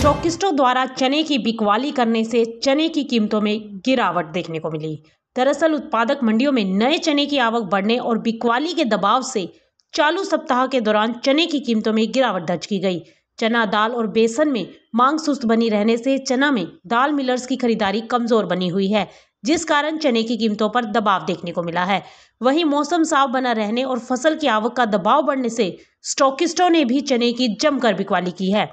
स्टॉकिस्टों द्वारा चने की बिकवाली करने से चने की कीमतों में गिरावट देखने को मिली दरअसल उत्पादक मंडियों में नए चने की आवक बढ़ने और बिकवाली के दबाव से चालू सप्ताह के दौरान चने की कीमतों में गिरावट दर्ज की गई चना दाल और बेसन में मांग सुस्त बनी रहने से चना में दाल मिलर्स की खरीदारी कमजोर बनी हुई है जिस कारण चने की कीमतों पर दबाव देखने को मिला है वहीं मौसम साफ बना रहने और फसल की आवक का दबाव बढ़ने से स्टॉकिस्टों ने भी चने की जमकर बिकवाली की है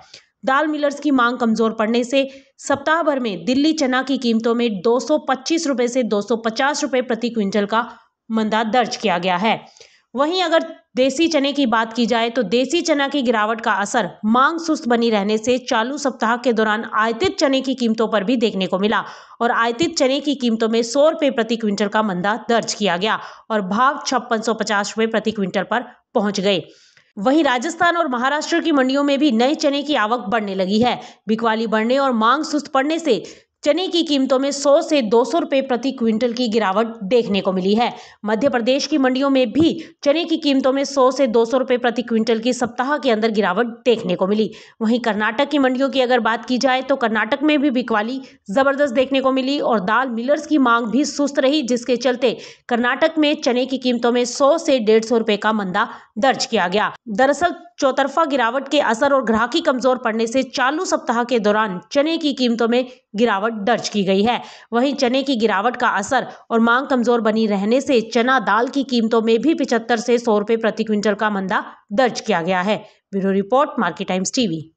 दाल मिलर्स की मांग कमजोर पड़ने से सप्ताह भर में दिल्ली चना की कीमतों में दो रुपए से दो रुपए प्रति क्विंटल का मंदा दर्ज किया गया है वहीं अगर देसी चने की बात की जाए तो देसी चना की गिरावट का असर मांग सुस्त बनी रहने से चालू सप्ताह के दौरान आयतित चने की कीमतों पर भी देखने को मिला और आयतित चने की कीमतों में सौ रुपये प्रति क्विंटल का मंदा दर्ज किया गया और भाव छप्पन सौ पचास रुपये प्रति क्विंटल पर पहुंच गए वहीं राजस्थान और महाराष्ट्र की मंडियों में भी नए चने की आवक बढ़ने लगी है बिकवाली बढ़ने और मांग सुस्त पड़ने से चने की कीमतों में सौ से दो सौ रुपये प्रति क्विंटल की गिरावट देखने को मिली है मध्य प्रदेश की मंडियों में भी चने की कीमतों में सौ से दो सौ रुपये प्रति क्विंटल की सप्ताह के अंदर गिरावट देखने को मिली वहीं कर्नाटक की मंडियों की अगर बात की जाए तो कर्नाटक में भी बिकवाली जबरदस्त देखने को मिली और दाल मिलर्स की मांग भी सुस्त रही जिसके चलते कर्नाटक में चने की कीमतों में सौ से डेढ़ सौ का मंदा दर्ज किया गया दरअसल चौतरफा गिरावट के असर और ग्राहकी कमजोर पड़ने से चालू सप्ताह के दौरान चने की कीमतों में गिरावट दर्ज की गई है वहीं चने की गिरावट का असर और मांग कमजोर बनी रहने से चना दाल की कीमतों में भी पिछहत्तर से सौ रुपये प्रति क्विंटल का मंदा दर्ज किया गया है bureau report Market Times TV